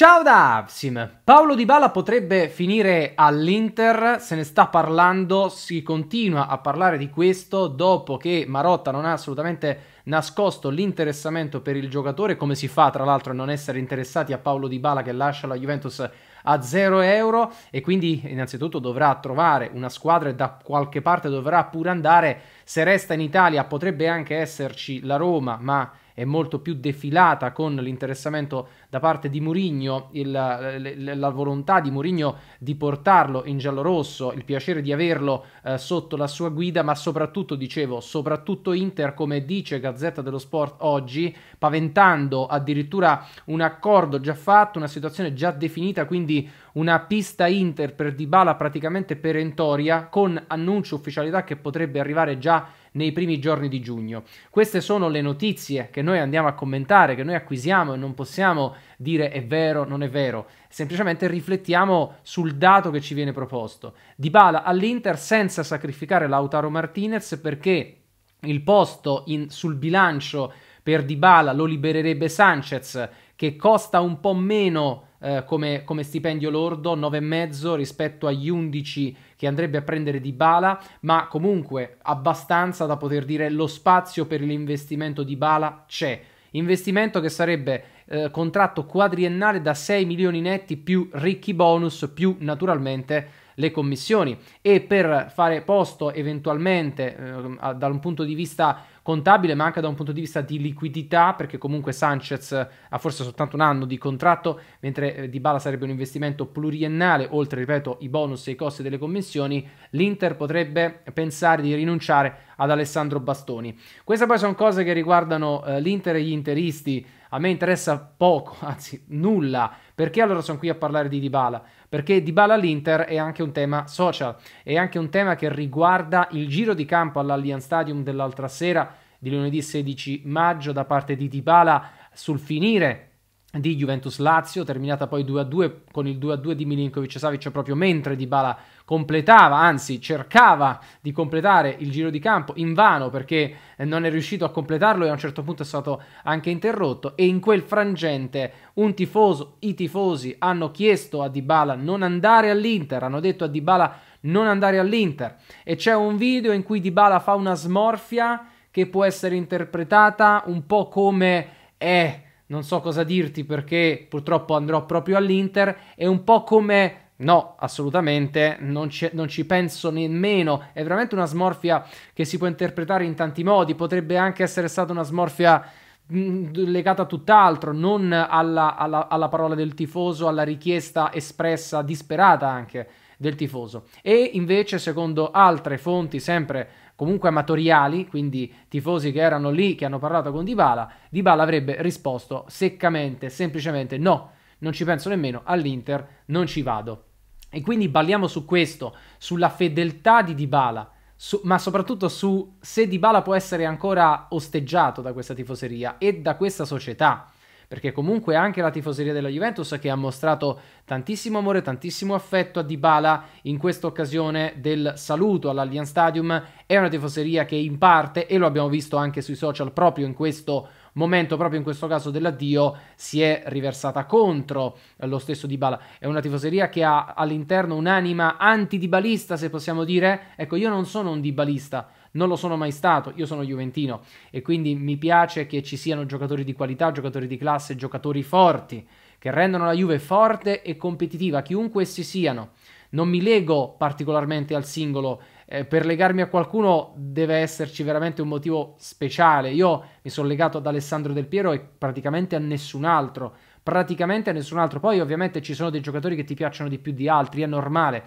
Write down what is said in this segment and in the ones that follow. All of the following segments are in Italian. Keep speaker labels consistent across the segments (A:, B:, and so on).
A: Ciao da Avsim! Paolo Bala potrebbe finire all'Inter, se ne sta parlando, si continua a parlare di questo dopo che Marotta non ha assolutamente nascosto l'interessamento per il giocatore, come si fa tra l'altro a non essere interessati a Paolo Di Bala che lascia la Juventus a 0 euro e quindi innanzitutto dovrà trovare una squadra e da qualche parte dovrà pure andare, se resta in Italia potrebbe anche esserci la Roma, ma è molto più defilata con l'interessamento da parte di Murigno, il, la, la volontà di Murigno di portarlo in giallo-rosso, il piacere di averlo eh, sotto la sua guida, ma soprattutto, dicevo, soprattutto Inter, come dice Gazzetta dello Sport oggi, paventando addirittura un accordo già fatto, una situazione già definita, quindi una pista Inter per Dybala praticamente perentoria, con annuncio ufficialità che potrebbe arrivare già nei primi giorni di giugno. Queste sono le notizie che noi andiamo a commentare, che noi acquisiamo e non possiamo dire è vero, non è vero, semplicemente riflettiamo sul dato che ci viene proposto. Dybala all'Inter senza sacrificare Lautaro Martinez perché il posto in, sul bilancio per Dybala lo libererebbe Sanchez che costa un po' meno eh, come, come, stipendio lordo, 9,5 rispetto agli 11 che andrebbe a prendere di Bala, ma comunque abbastanza da poter dire lo spazio per l'investimento di Bala c'è. Investimento che sarebbe eh, contratto quadriennale da 6 milioni netti più ricchi bonus più naturalmente le commissioni e per fare posto eventualmente eh, da un punto di vista contabile, ma anche da un punto di vista di liquidità, perché comunque Sanchez ha forse soltanto un anno di contratto, mentre eh, Dybala sarebbe un investimento pluriennale, oltre, ripeto, i bonus e i costi delle commissioni, l'Inter potrebbe pensare di rinunciare ad Alessandro Bastoni. Queste poi sono cose che riguardano eh, l'Inter e gli interisti, a me interessa poco, anzi nulla, perché allora sono qui a parlare di Dybala? Perché Dybala all'Inter è anche un tema social, è anche un tema che riguarda il giro di campo all'Allianz Stadium dell'altra sera, di lunedì 16 maggio da parte di Dybala sul finire di Juventus Lazio, terminata poi 2-2 con il 2-2 di Milinkovic Savic proprio mentre Dybala completava, anzi cercava di completare il giro di campo in vano perché non è riuscito a completarlo e a un certo punto è stato anche interrotto e in quel frangente un tifoso, i tifosi hanno chiesto a Dybala non andare all'Inter, hanno detto a Dybala non andare all'Inter e c'è un video in cui Dybala fa una smorfia che può essere interpretata un po' come eh, non so cosa dirti perché purtroppo andrò proprio all'Inter, e un po' come No, assolutamente, non, non, ci penso nemmeno. È veramente una smorfia che si può interpretare in tanti modi. Potrebbe anche essere stata una smorfia legata a tutt'altro, non alla, alla, alla parola del tifoso, alla richiesta espressa, disperata anche del tifoso. E invece, secondo altre fonti, sempre comunque amatoriali, quindi tifosi che erano lì, che hanno parlato con Dybala, Dybala avrebbe risposto seccamente, semplicemente no, non ci penso nemmeno, all'Inter non ci vado. E quindi balliamo su questo, sulla fedeltà di Dybala, su, ma soprattutto su se Dybala può essere ancora osteggiato da questa tifoseria e da questa società perché comunque anche la tifoseria della Juventus che ha mostrato tantissimo amore, tantissimo affetto a Dybala in questa occasione del saluto all'Allianz Stadium, è una tifoseria che in parte, e lo abbiamo visto anche sui social proprio in questo momento, proprio in questo caso dell'addio, si è riversata contro lo stesso Dybala. È una tifoseria che ha all'interno un'anima anti-Dybalista, se possiamo dire. Ecco, io non sono un Dybalista, non lo sono mai stato, io sono Juventino e quindi mi piace che ci siano giocatori di qualità, giocatori di classe, giocatori forti, che rendono la Juve forte e competitiva, chiunque essi siano. Non mi lego particolarmente al singolo, eh, per legarmi a qualcuno deve esserci veramente un motivo speciale. Io mi sono legato ad Alessandro Del Piero e praticamente a nessun altro praticamente a nessun altro. Poi ovviamente ci sono dei giocatori che ti piacciono di più di altri, è normale.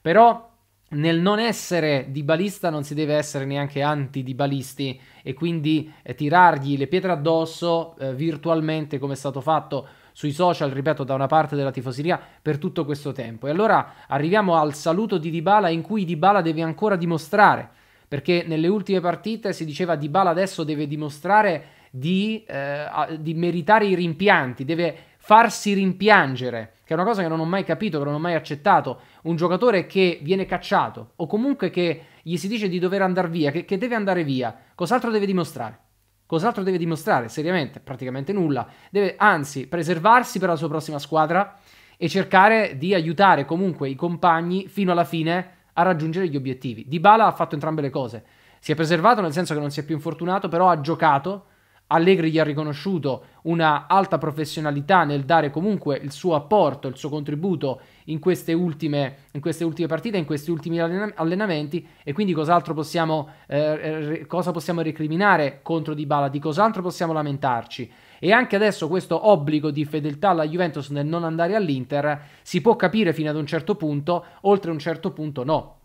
A: Però nel non essere di balista non si deve essere neanche anti di balisti e quindi eh, tirargli le pietre addosso eh, virtualmente come è stato fatto sui social, ripeto, da una parte della tifoseria per tutto questo tempo. E allora arriviamo al saluto di Dybala in cui Dybala deve ancora dimostrare, perché nelle ultime partite si diceva Dybala adesso deve dimostrare di, eh, di meritare i rimpianti, deve farsi rimpiangere, che è una cosa che non ho mai capito, che non ho mai accettato un giocatore che viene cacciato o comunque che gli si dice di dover andare via, che, che deve andare via, cos'altro deve dimostrare? Cos'altro deve dimostrare? Seriamente, praticamente nulla. Deve anzi preservarsi per la sua prossima squadra e cercare di aiutare comunque i compagni fino alla fine a raggiungere gli obiettivi. Dybala ha fatto entrambe le cose. Si è preservato nel senso che non si è più infortunato, però ha giocato Allegri gli ha riconosciuto una alta professionalità nel dare comunque il suo apporto, il suo contributo in queste ultime, in queste ultime partite, in questi ultimi allenamenti e quindi cos'altro possiamo, eh, cosa possiamo recriminare contro Di Bala? di cos'altro possiamo lamentarci. E anche adesso questo obbligo di fedeltà alla Juventus nel non andare all'Inter si può capire fino ad un certo punto, oltre un certo punto no.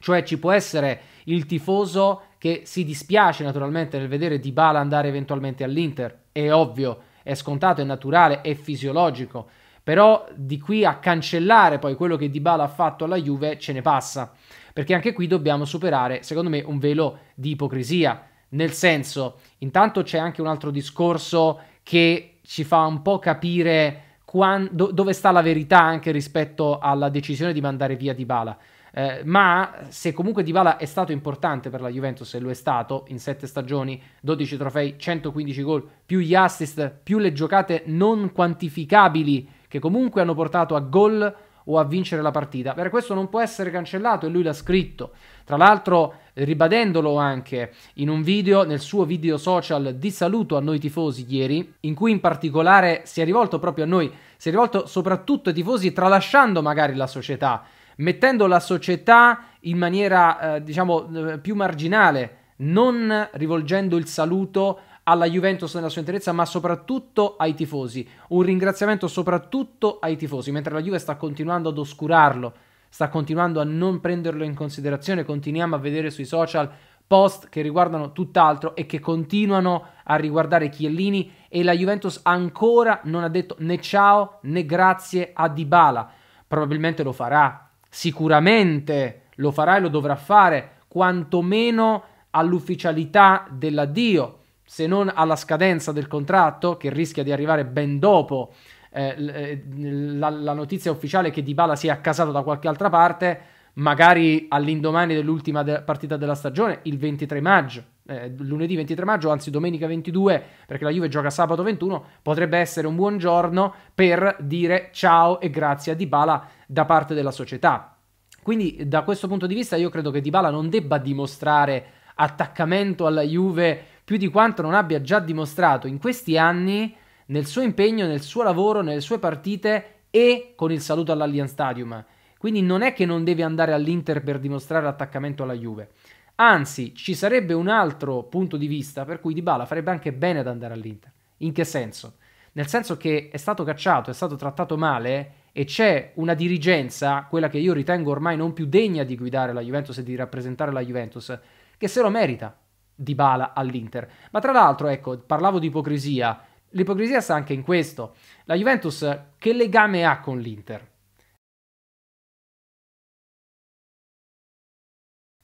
A: Cioè ci può essere il tifoso che si dispiace naturalmente nel vedere Dybala andare eventualmente all'Inter, è ovvio, è scontato, è naturale, è fisiologico, però di qui a cancellare poi quello che Dybala ha fatto alla Juve ce ne passa, perché anche qui dobbiamo superare, secondo me, un velo di ipocrisia, nel senso, intanto c'è anche un altro discorso che ci fa un po' capire quando, dove sta la verità anche rispetto alla decisione di mandare via Dybala. Eh, ma se comunque Dybala è stato importante per la Juventus e lo è stato in sette stagioni, 12 trofei, 115 gol, più gli assist, più le giocate non quantificabili che comunque hanno portato a gol o a vincere la partita. Per questo non può essere cancellato e lui l'ha scritto. Tra l'altro ribadendolo anche in un video, nel suo video social di saluto a noi tifosi ieri, in cui in particolare si è rivolto proprio a noi, si è rivolto soprattutto ai tifosi tralasciando magari la società mettendo la società in maniera, eh, diciamo, eh, più marginale, non rivolgendo il saluto alla Juventus nella sua interezza, ma soprattutto ai tifosi. Un ringraziamento soprattutto ai tifosi, mentre la Juve sta continuando ad oscurarlo, sta continuando a non prenderlo in considerazione, continuiamo a vedere sui social post che riguardano tutt'altro e che continuano a riguardare Chiellini e la Juventus ancora non ha detto né ciao né grazie a Dybala. Probabilmente lo farà sicuramente lo farà e lo dovrà fare, quantomeno all'ufficialità dell'addio, se non alla scadenza del contratto, che rischia di arrivare ben dopo eh, eh la, la, notizia ufficiale che Dybala sia accasato da qualche altra parte, magari all'indomani dell'ultima de- partita della stagione, il 23 maggio. Eh, lunedì 23 maggio, anzi domenica 22, perché la Juve gioca sabato 21, potrebbe essere un buon giorno per dire ciao e grazie a Dybala da parte della società. Quindi da questo punto di vista io credo che Dybala non debba dimostrare attaccamento alla Juve più di quanto non abbia già dimostrato in questi anni nel suo impegno, nel suo lavoro, nelle sue partite e con il saluto all'Allianz Stadium. Quindi non è che non deve andare all'Inter per dimostrare attaccamento alla Juve. Anzi, ci sarebbe un altro punto di vista per cui Dybala farebbe anche bene ad andare all'Inter. In che senso? Nel senso che è stato cacciato, è stato trattato male e c'è una dirigenza, quella che io ritengo ormai non più degna di guidare la Juventus e di rappresentare la Juventus, che se lo merita di bala all'Inter. Ma tra l'altro, ecco, parlavo di ipocrisia. L'ipocrisia sta anche in questo. La Juventus che legame ha con l'Inter?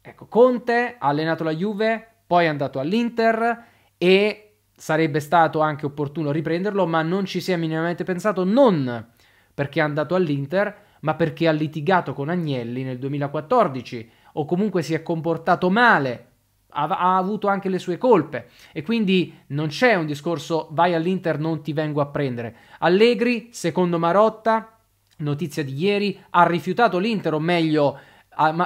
A: Ecco, Conte ha allenato la Juve, poi è andato all'Inter e sarebbe stato anche opportuno riprenderlo, ma non ci si è minimamente pensato non perché è andato all'Inter, ma perché ha litigato con Agnelli nel 2014 o comunque si è comportato male, ha, ha, avuto anche le sue colpe e quindi non c'è un discorso vai all'Inter non ti vengo a prendere. Allegri, secondo Marotta, notizia di ieri, ha rifiutato l'Inter o meglio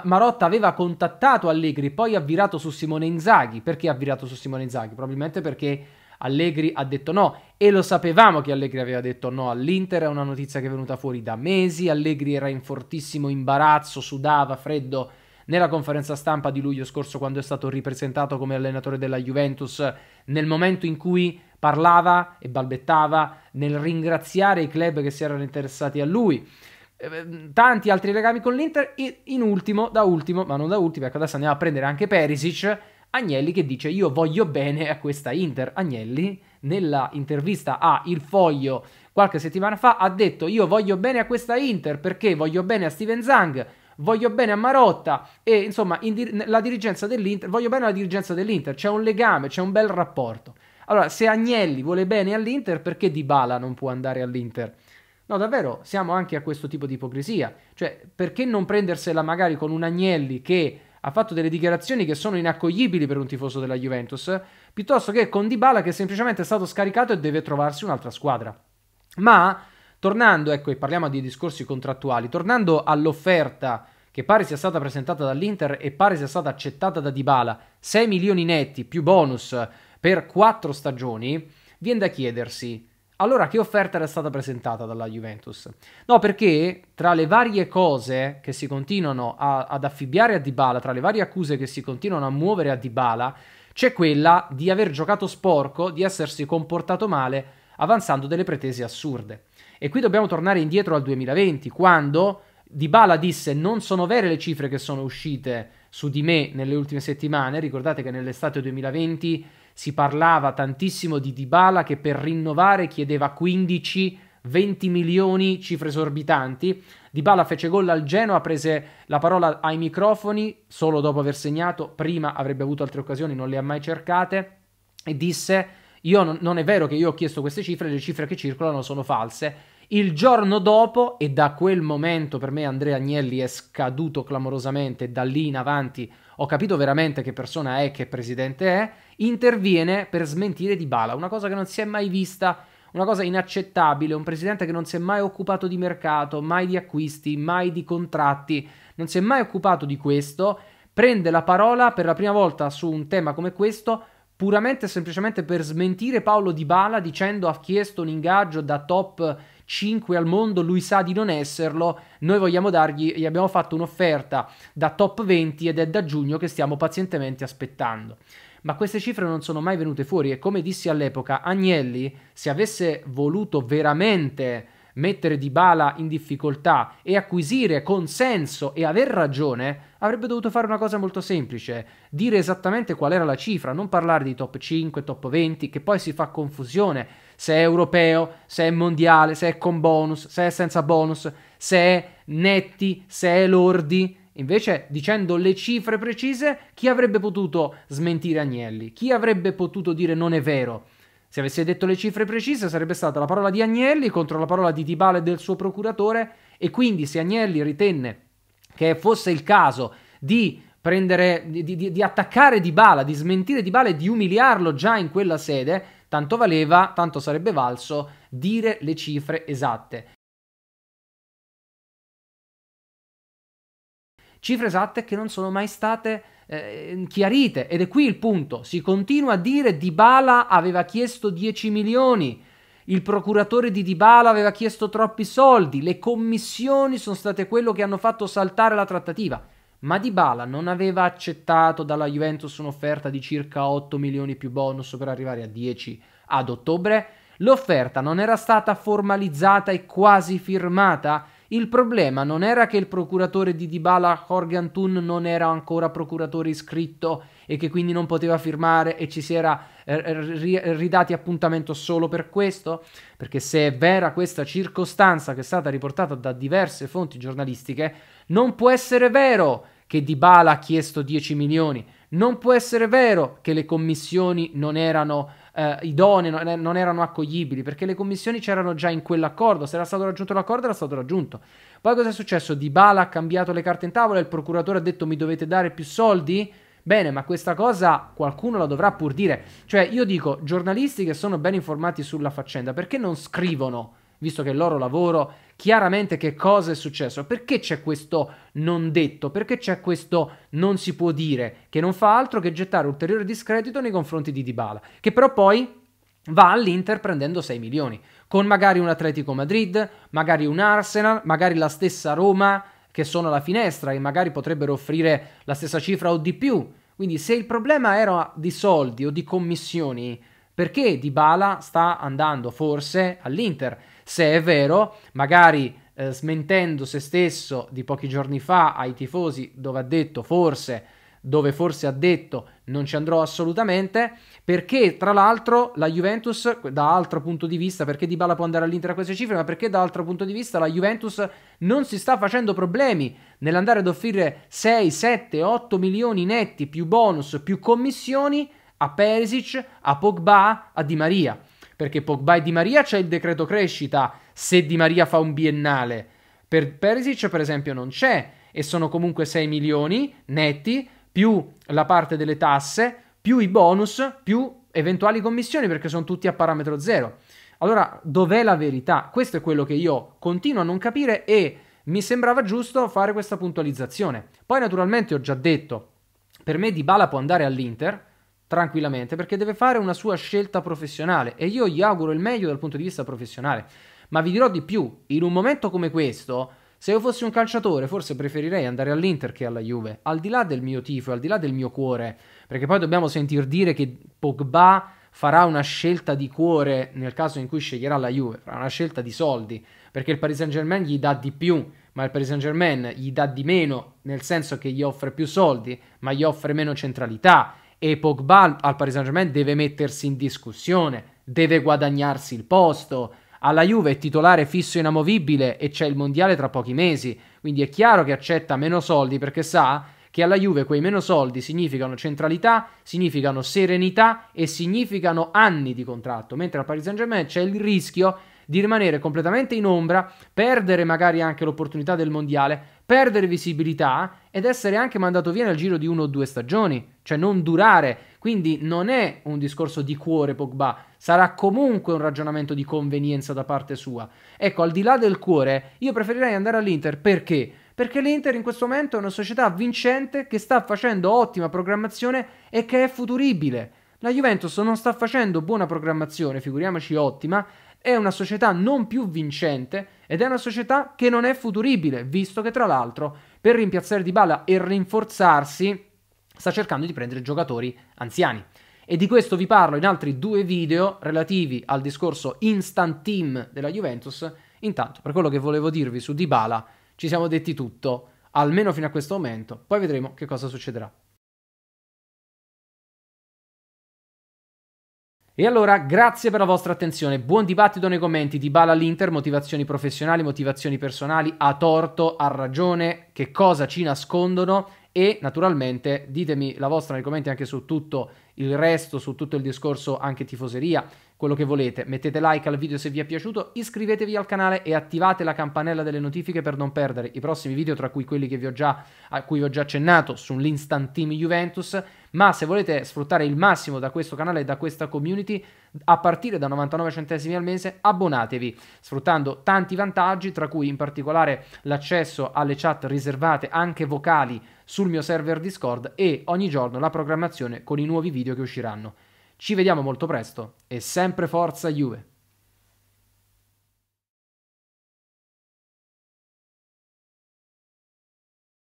A: Marotta aveva contattato Allegri, poi ha virato su Simone Inzaghi. Perché ha virato su Simone Inzaghi? Probabilmente perché Allegri ha detto no e lo sapevamo che Allegri aveva detto no all'Inter, è una notizia che è venuta fuori da mesi, Allegri era in fortissimo imbarazzo, sudava, freddo nella conferenza stampa di luglio scorso quando è stato ripresentato come allenatore della Juventus, nel momento in cui parlava e balbettava nel ringraziare i club che si erano interessati a lui eh, tanti altri legami con l'Inter e in ultimo, da ultimo, ma non da ultimo, ecco adesso andiamo a prendere anche Perisic Agnelli che dice io voglio bene a questa Inter. Agnelli nella intervista a Il Foglio qualche settimana fa ha detto io voglio bene a questa Inter perché voglio bene a Steven Zang, voglio bene a Marotta e insomma in dir- la dirigenza dell'Inter, voglio bene alla dirigenza dell'Inter, c'è un legame, c'è un bel rapporto. Allora, se Agnelli vuole bene all'Inter, perché Dybala non può andare all'Inter? No, davvero, siamo anche a questo tipo di ipocrisia. Cioè, perché non prendersela magari con un Agnelli che ha fatto delle dichiarazioni che sono inaccoglibili per un tifoso della Juventus, piuttosto che con Dybala che semplicemente è stato scaricato e deve trovarsi un'altra squadra. Ma tornando, ecco, e parliamo di discorsi contrattuali, tornando all'offerta che pare sia stata presentata dall'Inter e pare sia stata accettata da Dybala, 6 milioni netti più bonus per 4 stagioni, viene da chiedersi allora, che offerta era stata presentata dalla Juventus? No, perché tra le varie cose che si continuano a, ad affibbiare a Dybala, tra le varie accuse che si continuano a muovere a Dybala, c'è quella di aver giocato sporco, di essersi comportato male, avanzando delle pretese assurde. E qui dobbiamo tornare indietro al 2020, quando Dybala disse non sono vere le cifre che sono uscite su di me nelle ultime settimane, ricordate che nell'estate 2020 si parlava tantissimo di Dybala che per rinnovare chiedeva 15-20 milioni, cifre esorbitanti. Dybala fece gol al Genoa, prese la parola ai microfoni solo dopo aver segnato, prima avrebbe avuto altre occasioni, non le ha mai cercate e disse io non, non è vero che io ho chiesto queste cifre, le cifre che circolano sono false il giorno dopo, e da quel momento per me Andrea Agnelli è scaduto clamorosamente, da lì in avanti ho capito veramente che persona è, che presidente è, interviene per smentire Di Bala, una cosa che non si è mai vista, una cosa inaccettabile, un presidente che non si è mai occupato di mercato, mai di acquisti, mai di contratti, non si è mai occupato di questo, prende la parola per la prima volta su un tema come questo puramente e semplicemente per smentire Paolo Di Bala dicendo ha chiesto un ingaggio da top 5 al mondo, lui sa di non esserlo, noi vogliamo dargli, gli abbiamo fatto un'offerta da top 20 ed è da giugno che stiamo pazientemente aspettando. Ma queste cifre non sono mai venute fuori e come dissi all'epoca, Agnelli, se avesse voluto veramente mettere Dybala in difficoltà e acquisire consenso e aver ragione, avrebbe dovuto fare una cosa molto semplice, dire esattamente qual era la cifra, non parlare di top 5, top 20, che poi si fa confusione, se è europeo, se è mondiale, se è con bonus, se è senza bonus, se è netti, se è lordi. Invece, dicendo le cifre precise, chi avrebbe potuto smentire Agnelli? Chi avrebbe potuto dire non è vero? Se avesse detto le cifre precise, sarebbe stata la parola di Agnelli contro la parola di Dibale e del suo procuratore. E quindi, se Agnelli ritenne che fosse il caso di prendere, di, di, di attaccare Dibala, di smentire Dibala e di umiliarlo già in quella sede, tanto valeva, tanto sarebbe valso dire le cifre esatte. Cifre esatte che non sono mai state eh, chiarite ed è qui il punto. Si continua a dire Dybala aveva chiesto 10 milioni, il procuratore di Dybala aveva chiesto troppi soldi, le commissioni sono state quello che hanno fatto saltare la trattativa ma Dybala non aveva accettato dalla Juventus un'offerta di circa 8 milioni più bonus per arrivare a 10 ad ottobre? L'offerta non era stata formalizzata e quasi firmata? Il problema non era che il procuratore di Dybala, Jorge Antun, non era ancora procuratore iscritto e che quindi non poteva firmare e ci si era eh, eh, eh ridati appuntamento solo per questo? Perché se è vera questa circostanza che è stata riportata da diverse fonti giornalistiche, non può essere vero! che Dybala ha chiesto 10 milioni. Non può essere vero che le commissioni non erano eh, idonee, non, eh, non erano accoglibili, perché le commissioni c'erano già in quell'accordo. Se era stato raggiunto l'accordo, era stato raggiunto. Poi cosa è successo? Dybala ha cambiato le carte in tavola e il procuratore ha detto mi dovete dare più soldi? Bene, ma questa cosa qualcuno la dovrà pur dire. Cioè, io dico, giornalisti che sono ben informati sulla faccenda, perché non scrivono, visto che il loro lavoro, chiaramente che cosa è successo, perché c'è questo non detto, perché c'è questo non si può dire, che non fa altro che gettare ulteriore discredito nei confronti di Dybala, che però poi va all'Inter prendendo 6 milioni, con magari un Atletico Madrid, magari un Arsenal, magari la stessa Roma che sono alla finestra e magari potrebbero offrire la stessa cifra o di più. Quindi se il problema era di soldi o di commissioni, perché Dybala sta andando forse all'Inter? se è vero, magari eh, smentendo se stesso di pochi giorni fa ai tifosi dove ha detto forse dove forse ha detto non ci andrò assolutamente, perché tra l'altro la Juventus, da altro punto di vista, perché Dybala può andare all'Inter a queste cifre, ma perché da altro punto di vista la Juventus non si sta facendo problemi nell'andare ad offrire 6, 7, 8 milioni netti più bonus, più commissioni a Perisic, a Pogba, a Di Maria. Perché Pogba e Di Maria c'è il decreto crescita se Di Maria fa un biennale. Per Perisic, per esempio, non c'è e sono comunque 6 milioni netti più la parte delle tasse, più i bonus, più eventuali commissioni perché sono tutti a parametro zero. Allora, dov'è la verità? Questo è quello che io continuo a non capire e mi sembrava giusto fare questa puntualizzazione. Poi naturalmente ho già detto, per me Dybala può andare all'Inter, tranquillamente perché deve fare una sua scelta professionale e io gli auguro il meglio dal punto di vista professionale. Ma vi dirò di più, in un momento come questo, se io fossi un calciatore, forse preferirei andare all'Inter che alla Juve, al di là del mio tifo, al di là del mio cuore, perché poi dobbiamo sentir dire che Pogba farà una scelta di cuore nel caso in cui sceglierà la Juve, farà una scelta di soldi, perché il Paris Saint-Germain gli dà di più, ma il Paris Saint-Germain gli dà di meno, nel senso che gli offre più soldi, ma gli offre meno centralità e Pogba al Paris Saint-Germain deve mettersi in discussione, deve guadagnarsi il posto. Alla Juve è titolare fisso inamovibile e c'è il mondiale tra pochi mesi, quindi è chiaro che accetta meno soldi perché sa che alla Juve quei meno soldi significano centralità, significano serenità e significano anni di contratto, mentre al Paris Saint-Germain c'è il rischio di rimanere completamente in ombra, perdere magari anche l'opportunità del mondiale, perdere visibilità ed essere anche mandato via nel giro di uno o due stagioni cioè non durare. Quindi non è un discorso di cuore Pogba, sarà comunque un ragionamento di convenienza da parte sua. Ecco, al di là del cuore, io preferirei andare all'Inter perché? Perché l'Inter in questo momento è una società vincente che sta facendo ottima programmazione e che è futuribile. La Juventus non sta facendo buona programmazione, figuriamoci ottima, è una società non più vincente ed è una società che non è futuribile, visto che tra l'altro per rimpiazzare Dybala e rinforzarsi sta cercando di prendere giocatori anziani. E di questo vi parlo in altri due video relativi al discorso instant team della Juventus. Intanto, per quello che volevo dirvi su Dybala, ci siamo detti tutto, almeno fino a questo momento, poi vedremo che cosa succederà. E allora, grazie per la vostra attenzione, buon dibattito nei commenti di Bala all'Inter, motivazioni professionali, motivazioni personali, a torto, a ragione, che cosa ci nascondono e naturalmente ditemi la vostra nei commenti anche su tutto il resto, su tutto il discorso anche tifoseria, quello che volete. Mettete like al video se vi è piaciuto, iscrivetevi al canale e attivate la campanella delle notifiche per non perdere i prossimi video, tra cui quelli vi già, a cui vi ho già accennato sull'Instant Team Juventus ma se volete sfruttare il massimo da questo canale e da questa community, a partire da 99 centesimi al mese abbonatevi, sfruttando tanti vantaggi, tra cui in particolare l'accesso alle chat riservate anche vocali sul mio server Discord e ogni giorno la programmazione con i nuovi video che usciranno. Ci vediamo molto presto e sempre forza Juve!